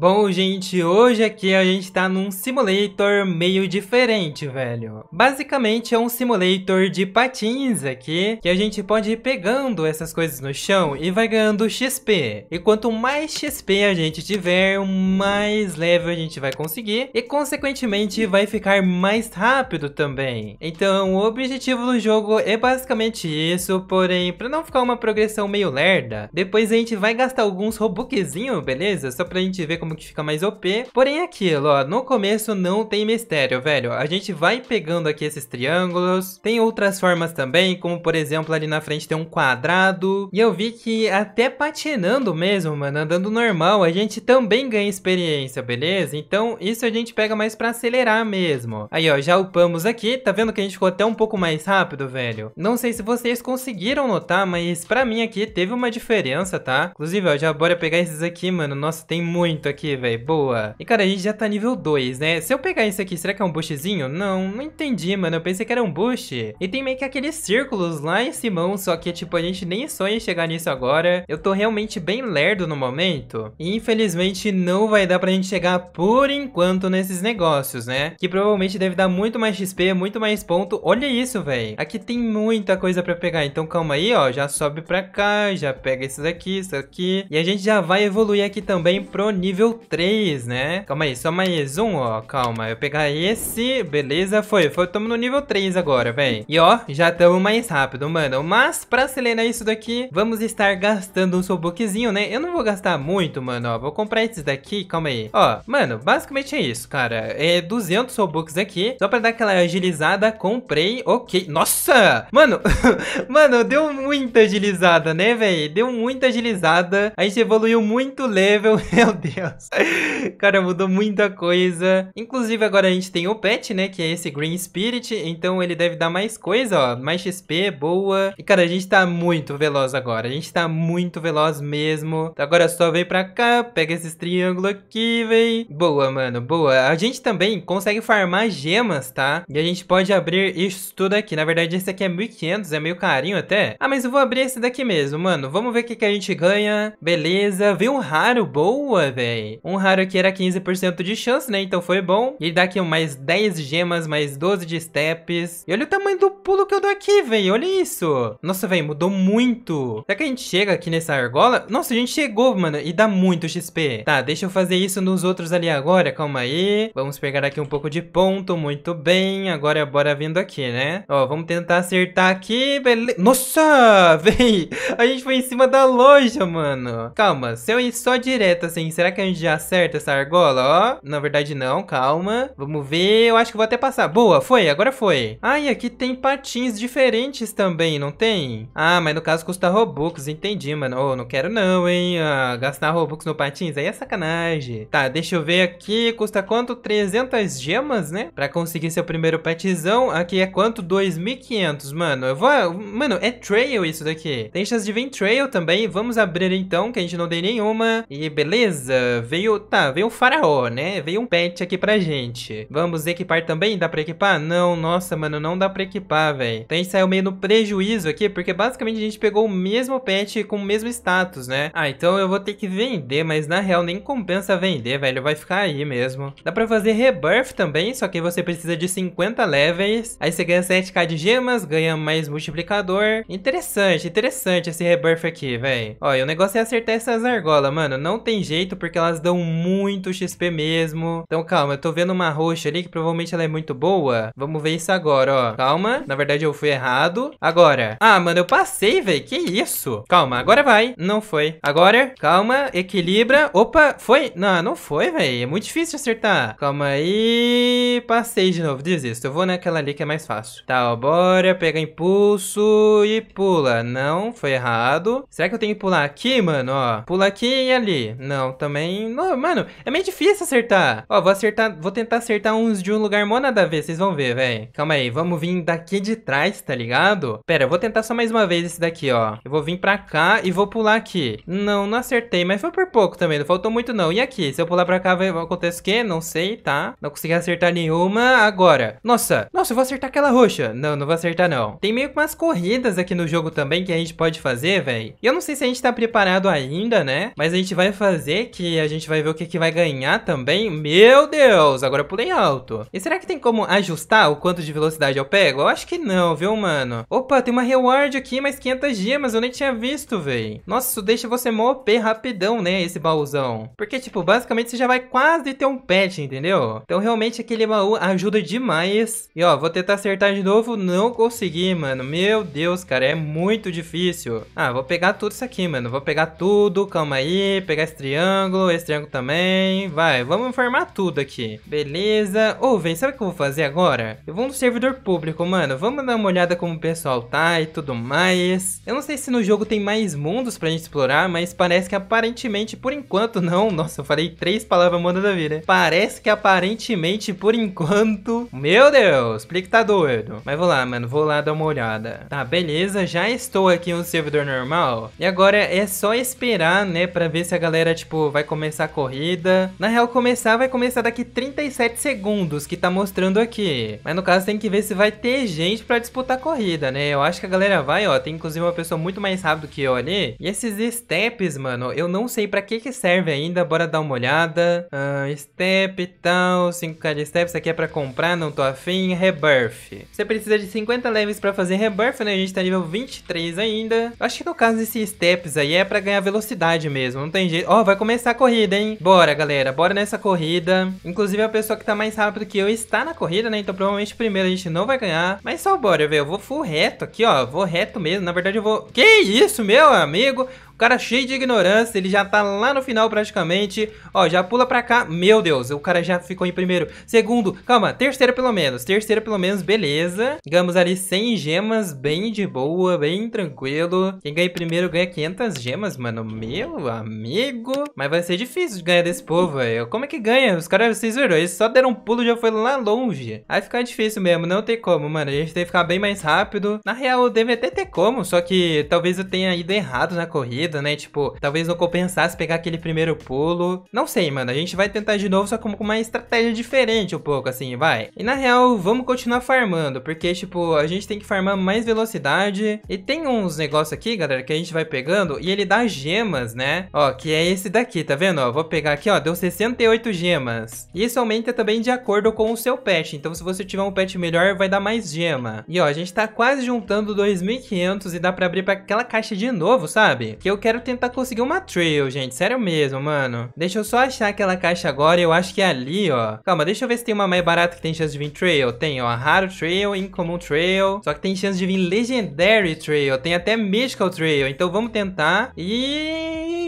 Bom, gente, hoje aqui a gente tá num simulator meio diferente, velho. Basicamente é um simulator de patins aqui, que a gente pode ir pegando essas coisas no chão e vai ganhando XP. E quanto mais XP a gente tiver, mais level a gente vai conseguir e, consequentemente, vai ficar mais rápido também. Então, o objetivo do jogo é basicamente isso, porém, pra não ficar uma progressão meio lerda, depois a gente vai gastar alguns robuquezinhos, beleza? Só pra gente ver como como que fica mais OP. Porém, é aquilo, ó, no começo não tem mistério, velho. A gente vai pegando aqui esses triângulos. Tem outras formas também, como por exemplo, ali na frente tem um quadrado. E eu vi que até patinando mesmo, mano, andando normal, a gente também ganha experiência, beleza? Então, isso a gente pega mais pra acelerar mesmo. Aí, ó, já upamos aqui. Tá vendo que a gente ficou até um pouco mais rápido, velho? Não sei se vocês conseguiram notar, mas pra mim aqui teve uma diferença, tá? Inclusive, ó, já bora pegar esses aqui, mano. Nossa, tem muito aqui aqui, velho. Boa. E, cara, a gente já tá nível 2, né? Se eu pegar isso aqui, será que é um boostzinho? Não, não entendi, mano. Eu pensei que era um boost. E tem meio que aqueles círculos lá em Simão, só que, tipo, a gente nem sonha em chegar nisso agora. Eu tô realmente bem lerdo no momento. E, infelizmente, não vai dar pra gente chegar por enquanto nesses negócios, né? Que provavelmente deve dar muito mais XP, muito mais ponto. Olha isso, velho. Aqui tem muita coisa pra pegar. Então, calma aí, ó. Já sobe pra cá, já pega esses aqui isso aqui. E a gente já vai evoluir aqui também pro nível nível 3, né? Calma aí, só mais um, ó. Calma, eu pegar esse. Beleza, foi. Foi, tamo no nível 3 agora, véi. E ó, já tamo mais rápido, mano. Mas pra acelerar isso daqui, vamos estar gastando um robuxzinho, né? Eu não vou gastar muito, mano, ó. Vou comprar esses daqui, calma aí. Ó, mano, basicamente é isso, cara. É 200 Robux aqui, só pra dar aquela agilizada, comprei, ok. Nossa! Mano, mano, deu muita agilizada, né, velho? Deu muita agilizada, a gente evoluiu muito level, meu Deus. Cara, mudou muita coisa. Inclusive, agora a gente tem o pet, né? Que é esse Green Spirit. Então ele deve dar mais coisa, ó. Mais XP, boa. E, cara, a gente tá muito veloz agora. A gente tá muito veloz mesmo. Então, agora é só vem pra cá, pega esses triângulos aqui, vem. Boa, mano, boa. A gente também consegue farmar gemas, tá? E a gente pode abrir isso tudo aqui. Na verdade, esse aqui é 1500, é meio carinho até. Ah, mas eu vou abrir esse daqui mesmo, mano. Vamos ver o que, que a gente ganha. Beleza. Veio um raro, boa, velho. Um raro aqui era 15% de chance, né? Então foi bom. E ele dá aqui mais 10 gemas, mais 12 de steps. E olha o tamanho do pulo que eu dou aqui, velho. Olha isso. Nossa, velho, mudou muito. Será que a gente chega aqui nessa argola? Nossa, a gente chegou, mano. E dá muito XP. Tá, deixa eu fazer isso nos outros ali agora. Calma aí. Vamos pegar aqui um pouco de ponto. Muito bem. Agora bora vindo aqui, né? Ó, vamos tentar acertar aqui. Beleza. Nossa, velho. A gente foi em cima da loja, mano. Calma. Se eu ir só direto assim, será que a gente onde acerta essa argola, ó. Na verdade não, calma. Vamos ver, eu acho que vou até passar. Boa, foi, agora foi. Ah, e aqui tem patins diferentes também, não tem? Ah, mas no caso custa Robux, entendi, mano. Oh, não quero não, hein? Ah, gastar Robux no patins, aí é sacanagem. Tá, deixa eu ver aqui, custa quanto? 300 gemas, né? Pra conseguir seu primeiro patizão, aqui é quanto? 2.500, mano. Eu vou... Mano, é trail isso daqui. Tem chance de vir trail também. Vamos abrir então, que a gente não tem nenhuma. E beleza, veio, tá, veio um faraó, né? Veio um pet aqui pra gente. Vamos equipar também? Dá pra equipar? Não, nossa, mano, não dá pra equipar, velho. Então a gente saiu meio no prejuízo aqui, porque basicamente a gente pegou o mesmo pet com o mesmo status, né? Ah, então eu vou ter que vender, mas na real nem compensa vender, velho. Vai ficar aí mesmo. Dá pra fazer rebirth também, só que você precisa de 50 levels. Aí você ganha 7k de gemas, ganha mais multiplicador. Interessante, interessante esse rebirth aqui, velho. Ó, e o negócio é acertar essas argolas, mano. Não tem jeito, porque elas elas dão muito XP mesmo. Então calma, eu tô vendo uma roxa ali que provavelmente ela é muito boa. Vamos ver isso agora, ó. Calma, na verdade eu fui errado. Agora. Ah, mano, eu passei, velho. Que isso? Calma, agora vai. Não foi. Agora, calma, equilibra. Opa, foi? Não, não foi, velho. É muito difícil acertar. Calma aí. Passei de novo, desisto. Eu vou naquela ali que é mais fácil. Tá, ó, bora. Pega impulso e pula. Não, foi errado. Será que eu tenho que pular aqui, mano? Ó, pula aqui e ali. Não, também assim. Não, mano, é meio difícil acertar. Ó, vou acertar, vou tentar acertar uns de um lugar mó nada a ver, vocês vão ver, velho. Calma aí, vamos vir daqui de trás, tá ligado? Pera, eu vou tentar só mais uma vez esse daqui, ó. Eu vou vir pra cá e vou pular aqui. Não, não acertei, mas foi por pouco também, não faltou muito não. E aqui, se eu pular pra cá, vai acontecer o quê? Não sei, tá? Não consegui acertar nenhuma agora. Nossa, nossa, eu vou acertar aquela roxa. Não, não vou acertar não. Tem meio que umas corridas aqui no jogo também que a gente pode fazer, velho. E eu não sei se a gente tá preparado ainda, né? Mas a gente vai fazer que a gente vai ver o que, que vai ganhar também. Meu Deus, agora eu pulei alto. E será que tem como ajustar o quanto de velocidade eu pego? Eu acho que não, viu, mano? Opa, tem uma reward aqui, mais 500 gemas, eu nem tinha visto, véi. Nossa, isso deixa você mó OP rapidão, né, esse baúzão. Porque, tipo, basicamente você já vai quase ter um pet, entendeu? Então, realmente, aquele baú ajuda demais. E, ó, vou tentar acertar de novo, não consegui, mano. Meu Deus, cara, é muito difícil. Ah, vou pegar tudo isso aqui, mano. Vou pegar tudo, calma aí, pegar esse triângulo, esse esse triângulo também. Vai, vamos formar tudo aqui. Beleza. Ô, oh, vem, sabe o que eu vou fazer agora? Eu vou no servidor público, mano. Vamos dar uma olhada como o pessoal tá e tudo mais. Eu não sei se no jogo tem mais mundos pra gente explorar, mas parece que aparentemente, por enquanto, não. Nossa, eu falei três palavras manda da vida. Parece que aparentemente, por enquanto... Meu Deus, que tá doido. Mas vou lá, mano. Vou lá dar uma olhada. Tá, beleza. Já estou aqui no servidor normal. E agora é só esperar, né, pra ver se a galera, tipo, vai começar começar a corrida. Na real, começar vai começar daqui 37 segundos, que tá mostrando aqui. Mas no caso tem que ver se vai ter gente pra disputar a corrida, né? Eu acho que a galera vai, ó. Tem inclusive uma pessoa muito mais rápida que eu ali. E esses steps, mano, eu não sei pra que que serve ainda. Bora dar uma olhada. Ah, step e tal, 5k de steps. Isso aqui é pra comprar, não tô afim. Rebirth. Você precisa de 50 levels pra fazer rebirth, né? A gente tá nível 23 ainda. acho que no caso esses steps aí é pra ganhar velocidade mesmo. Não tem jeito. Ó, oh, vai começar a corrida corrida, hein? Bora, galera, bora nessa corrida. Inclusive, é a pessoa que tá mais rápido que eu está na corrida, né? Então, provavelmente, primeiro a gente não vai ganhar. Mas só bora, velho. Eu vou full reto aqui, ó. Vou reto mesmo. Na verdade, eu vou... Que isso, meu amigo? cara cheio de ignorância, ele já tá lá no final praticamente. Ó, já pula pra cá. Meu Deus, o cara já ficou em primeiro. Segundo, calma, terceira pelo menos. terceira pelo menos, beleza. Digamos ali 100 gemas, bem de boa, bem tranquilo. Quem ganha primeiro ganha 500 gemas, mano. Meu amigo. Mas vai ser difícil de ganhar desse povo, velho. Como é que ganha? Os caras, vocês viram, eles só deram um pulo e já foi lá longe. Vai ficar difícil mesmo, não tem como, mano. A gente tem que ficar bem mais rápido. Na real, deve até ter como, só que talvez eu tenha ido errado na corrida medo, né? Tipo, talvez não compensasse pegar aquele primeiro pulo. Não sei, mano. A gente vai tentar de novo, só com uma estratégia diferente um pouco, assim, vai. E na real, vamos continuar farmando, porque, tipo, a gente tem que farmar mais velocidade. E tem uns negócios aqui, galera, que a gente vai pegando e ele dá gemas, né? Ó, que é esse daqui, tá vendo? Ó, vou pegar aqui, ó, deu 68 gemas. E isso aumenta também de acordo com o seu pet. Então, se você tiver um pet melhor, vai dar mais gema. E ó, a gente tá quase juntando 2.500 e dá pra abrir pra aquela caixa de novo, sabe? Que eu quero tentar conseguir uma trail, gente. Sério mesmo, mano. Deixa eu só achar aquela caixa agora. Eu acho que é ali, ó. Calma, deixa eu ver se tem uma mais barata que tem chance de vir trail. Tem, ó. Raro Trail, Incomum Trail. Só que tem chance de vir Legendary Trail. Tem até Mystical Trail. Então vamos tentar. E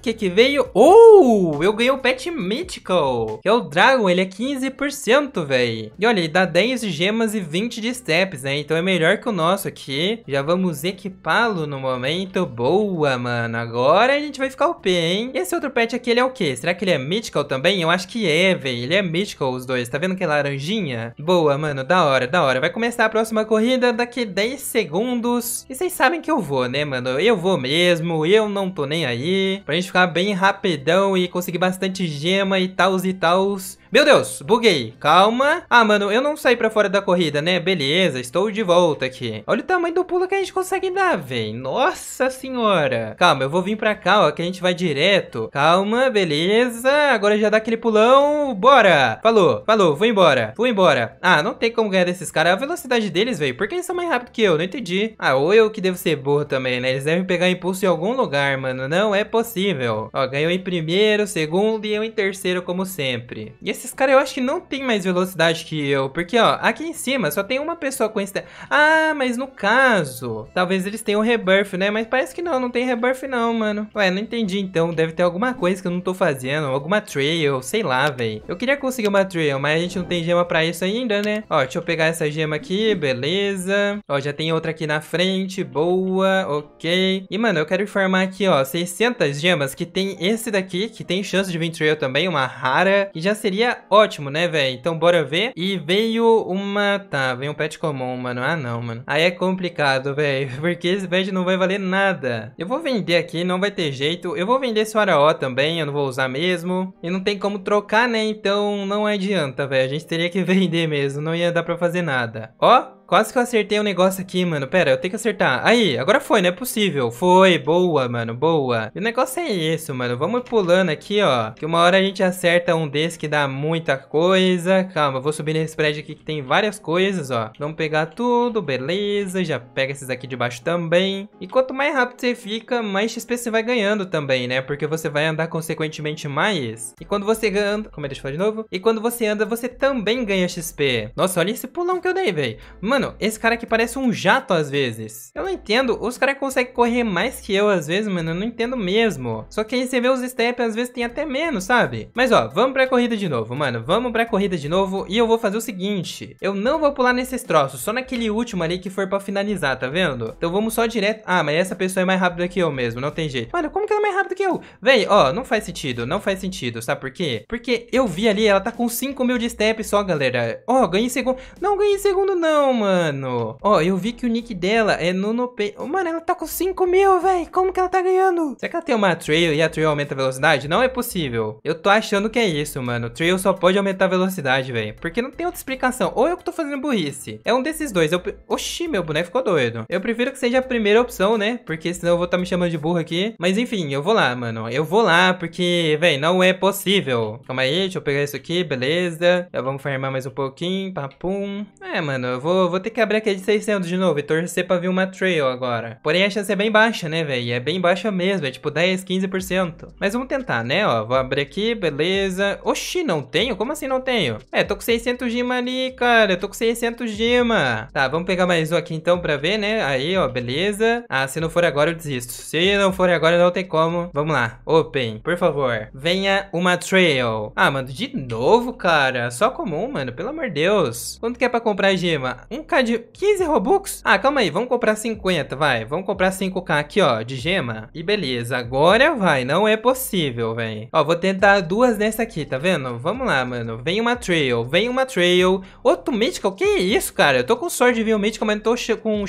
que que veio? Oh, eu ganhei o Pet Mythical, que é o Dragon, ele é 15%, velho. E olha, ele dá 10 gemas e 20 de steps, né? Então é melhor que o nosso aqui. Já vamos equipá-lo no momento. Boa, mano. Agora a gente vai ficar OP, hein? Esse outro pet aqui, ele é o quê? Será que ele é Mythical também? Eu acho que é, velho. Ele é Mythical os dois. Tá vendo que é laranjinha? Boa, mano. Da hora, da hora. Vai começar a próxima corrida daqui 10 segundos. E vocês sabem que eu vou, né, mano? Eu vou mesmo. Eu não tô nem aí. Pra gente ficar bem rapidão e conseguir bastante gema e tals e tals. Meu Deus, buguei. Calma. Ah, mano, eu não saí pra fora da corrida, né? Beleza, estou de volta aqui. Olha o tamanho do pulo que a gente consegue dar, véi. Nossa senhora. Calma, eu vou vir pra cá, ó, que a gente vai direto. Calma, beleza. Agora já dá aquele pulão. Bora. Falou, falou, vou embora. Vou embora. Ah, não tem como ganhar desses caras. A velocidade deles, velho. Por que eles são mais rápidos que eu? Não entendi. Ah, ou eu que devo ser burro também, né? Eles devem pegar impulso em algum lugar, mano. Não é possível. Ó, ganhou em primeiro, segundo e eu em terceiro, como sempre. E esse esses caras eu acho que não tem mais velocidade que eu. Porque, ó, aqui em cima só tem uma pessoa com insta... Ah, mas no caso, talvez eles tenham rebirth, né? Mas parece que não, não tem rebirth não, mano. Ué, não entendi então. Deve ter alguma coisa que eu não tô fazendo. Alguma trail, sei lá, véi. Eu queria conseguir uma trail, mas a gente não tem gema pra isso ainda, né? Ó, deixa eu pegar essa gema aqui, beleza. Ó, já tem outra aqui na frente, boa, ok. E, mano, eu quero informar aqui, ó, 600 gemas que tem esse daqui, que tem chance de vir trail também, uma rara, que já seria seria ótimo, né, velho? Então bora ver. E veio uma... Tá, veio um pet comum, mano. Ah, não, mano. Aí é complicado, velho. Porque esse pet não vai valer nada. Eu vou vender aqui, não vai ter jeito. Eu vou vender esse Waraó também, eu não vou usar mesmo. E não tem como trocar, né? Então não adianta, velho. A gente teria que vender mesmo. Não ia dar pra fazer nada. Ó, Quase que eu acertei um negócio aqui, mano. Pera, eu tenho que acertar. Aí, agora foi, não é possível. Foi, boa, mano, boa. E o negócio é isso, mano. Vamos pulando aqui, ó. Que uma hora a gente acerta um desse que dá muita coisa. Calma, vou subir nesse prédio aqui que tem várias coisas, ó. Vamos pegar tudo, beleza. Já pega esses aqui de baixo também. E quanto mais rápido você fica, mais XP você vai ganhando também, né? Porque você vai andar consequentemente mais. E quando você anda... Como é? Deixa eu falar de novo. E quando você anda, você também ganha XP. Nossa, olha esse pulão que eu dei, velho. Mano... Mano, esse cara aqui parece um jato às vezes. Eu não entendo. Os caras conseguem correr mais que eu às vezes, mano. Eu não entendo mesmo. Só que aí você vê os steps, às vezes tem até menos, sabe? Mas ó, vamos pra corrida de novo, mano. Vamos pra corrida de novo. E eu vou fazer o seguinte. Eu não vou pular nesses troços. Só naquele último ali que for pra finalizar, tá vendo? Então vamos só direto. Ah, mas essa pessoa é mais rápida que eu mesmo. Não tem jeito. Mano, como que ela é mais rápida que eu? Véi, ó, não faz sentido. Não faz sentido. Sabe por quê? Porque eu vi ali, ela tá com 5 mil de step só, galera. Ó, ganhei segundo. Não ganhei segundo não, mano mano. Ó, eu vi que o nick dela é NunoPay. Oh, mano, ela tá com 5 mil, velho. Como que ela tá ganhando? Será que ela tem uma trail e a trail aumenta a velocidade? Não é possível. Eu tô achando que é isso, mano. Trail só pode aumentar a velocidade, velho. Porque não tem outra explicação. Ou eu que tô fazendo burrice. É um desses dois. Eu... Oxi, meu boneco ficou doido. Eu prefiro que seja a primeira opção, né? Porque senão eu vou estar tá me chamando de burro aqui. Mas enfim, eu vou lá, mano. Eu vou lá porque, velho, não é possível. Calma aí, deixa eu pegar isso aqui, beleza. Já vamos farmar mais um pouquinho, papum. É, mano, eu vou, vou vou ter que abrir aquele de 600 de novo e torcer pra vir uma Trail agora. Porém, a chance é bem baixa, né, velho? É bem baixa mesmo, é tipo 10, 15%. Mas vamos tentar, né, ó. Vou abrir aqui, beleza. Oxi, não tenho? Como assim não tenho? É, tô com 600 gema ali, cara. Eu tô com 600 gema. Tá, vamos pegar mais um aqui então pra ver, né? Aí, ó, beleza. Ah, se não for agora eu desisto. Se não for agora não tem como. Vamos lá. Open, por favor. Venha uma Trail. Ah, mano, de novo, cara. Só comum, mano. Pelo amor de Deus. Quanto que é pra comprar gema? Um 5k de 15 Robux? Ah, calma aí, vamos comprar 50, vai. Vamos comprar 5k aqui, ó, de gema. E beleza, agora vai, não é possível, velho. Ó, vou tentar duas nessa aqui, tá vendo? Vamos lá, mano. Vem uma trail, vem uma trail. Outro mítico? que isso, cara? Eu tô com sorte de vir um mítico, mas não tô com...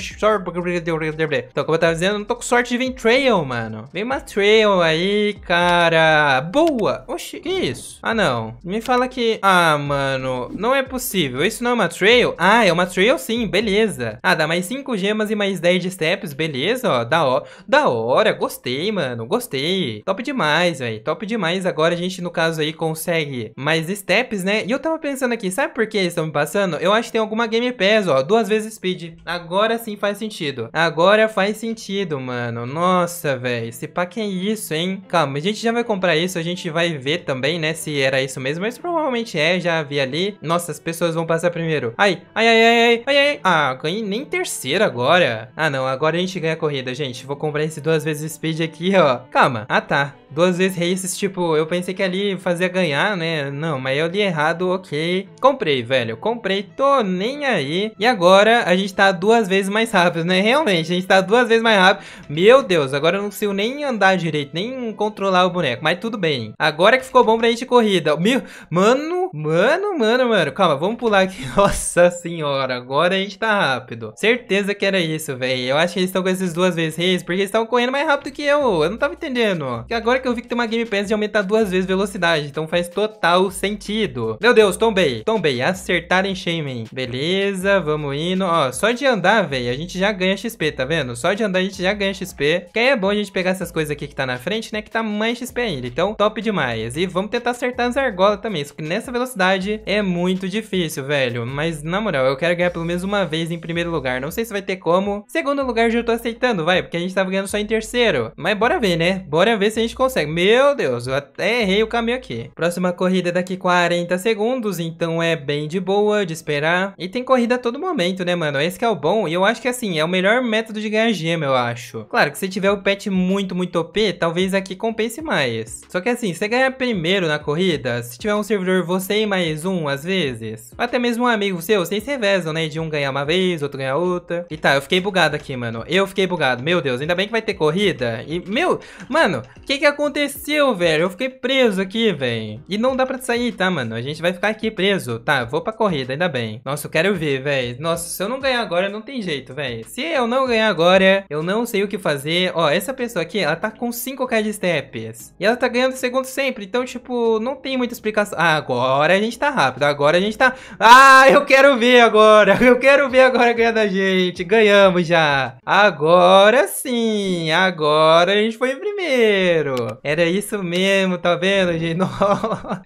Então, como eu tava dizendo, eu não tô com sorte de vir trail, mano. Vem uma trail aí, cara. Boa! Oxi, que isso? Ah, não. Me fala que... Ah, mano, não é possível. Isso não é uma trail? Ah, é uma trail sim assim, beleza. Ah, dá mais 5 gemas e mais 10 de steps, beleza, ó. Da hora, da hora, gostei, mano, gostei. Top demais, velho, top demais. Agora a gente, no caso aí, consegue mais steps, né? E eu tava pensando aqui, sabe por que eles estão me passando? Eu acho que tem alguma Game Pass, ó, duas vezes speed. Agora sim faz sentido. Agora faz sentido, mano. Nossa, velho, se pá que é isso, hein? Calma, a gente já vai comprar isso, a gente vai ver também, né, se era isso mesmo. Mas provavelmente é, já vi ali. Nossa, as pessoas vão passar primeiro. ai, ai, ai, ai. Ai, ai, ah, ganhei nem terceiro agora. Ah, não, agora a gente ganha a corrida, gente. Vou comprar esse duas vezes speed aqui, ó. Calma. Ah, tá. Duas vezes races, tipo, eu pensei que ali fazia ganhar, né? Não, mas eu li errado, ok. Comprei, velho. Comprei, tô nem aí. E agora a gente tá duas vezes mais rápido, né? Realmente, a gente tá duas vezes mais rápido. Meu Deus, agora eu não consigo nem andar direito, nem controlar o boneco. Mas tudo bem. Agora que ficou bom pra gente corrida. Meu, mano, mano, mano, mano. Calma, vamos pular aqui. Nossa senhora, agora Agora a gente tá rápido. Certeza que era isso, velho. Eu acho que eles estão com esses duas vezes reis, porque eles estavam correndo mais rápido que eu. Eu não tava entendendo. E agora que eu vi que tem uma Game Pass de aumentar duas vezes velocidade, então faz total sentido. Meu Deus, tombei. Tombei, acertar em Shaman. Beleza, vamos indo. Ó, só de andar, velho, a gente já ganha XP, tá vendo? Só de andar a gente já ganha XP. Que aí é bom a gente pegar essas coisas aqui que tá na frente, né? Que tá mais XP ainda. Então, top demais. E vamos tentar acertar as argolas também. porque que nessa velocidade é muito difícil, velho. Mas, na moral, eu quero ganhar pelo menos uma vez em primeiro lugar. Não sei se vai ter como. Segundo lugar, já tô aceitando, vai, porque a gente tava ganhando só em terceiro. Mas bora ver, né? Bora ver se a gente consegue. Meu Deus, eu até errei o caminho aqui. Próxima corrida daqui 40 segundos, então é bem de boa de esperar. E tem corrida a todo momento, né, mano? Esse que é o bom. E eu acho que, assim, é o melhor método de ganhar gema, eu acho. Claro que se tiver o pet muito, muito OP, talvez aqui compense mais. Só que, assim, você ganhar primeiro na corrida, se tiver um servidor você e mais um, às vezes, até mesmo um amigo seu, vocês revezam, né, de um ganhar uma vez, outro ganhar outra. E tá, eu fiquei bugado aqui, mano. Eu fiquei bugado. Meu Deus, ainda bem que vai ter corrida. E, meu, mano, o que que aconteceu, velho? Eu fiquei preso aqui, velho. E não dá pra sair, tá, mano? A gente vai ficar aqui preso. Tá, vou pra corrida, ainda bem. Nossa, eu quero ver, velho. Nossa, se eu não ganhar agora, não tem jeito, velho. Se eu não ganhar agora, eu não sei o que fazer. Ó, essa pessoa aqui, ela tá com 5k de steps. E ela tá ganhando segundo sempre. Então, tipo, não tem muita explicação. Ah, agora a gente tá rápido. Agora a gente tá... Ah, eu quero ver agora. Eu quero ver agora ganhar da gente. Ganhamos já. Agora sim. Agora a gente foi em primeiro. Era isso mesmo, tá vendo, gente? Nossa.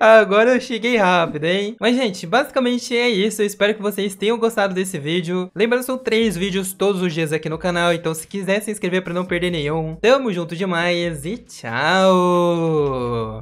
Agora eu cheguei rápido, hein? Mas, gente, basicamente é isso. Eu espero que vocês tenham gostado desse vídeo. Lembrando, são três vídeos todos os dias aqui no canal. Então, se quiser se inscrever pra não perder nenhum. Tamo junto demais e tchau.